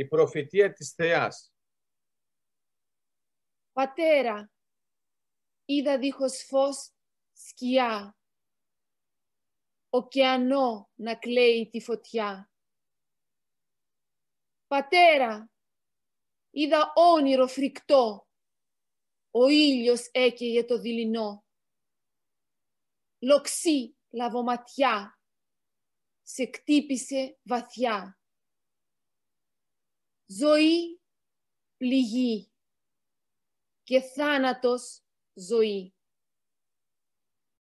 η προφητεία της Θεάς. Πατέρα, είδα δίχως φως σκιά, ωκεανό να κλαίει τη φωτιά. Πατέρα, είδα όνειρο φρικτό, ο ήλιος έκαιγε το δειλινό. Λοξή λαβοματιά, σε κτύπησε βαθιά ζωή, πληγή και θάνατος ζωή.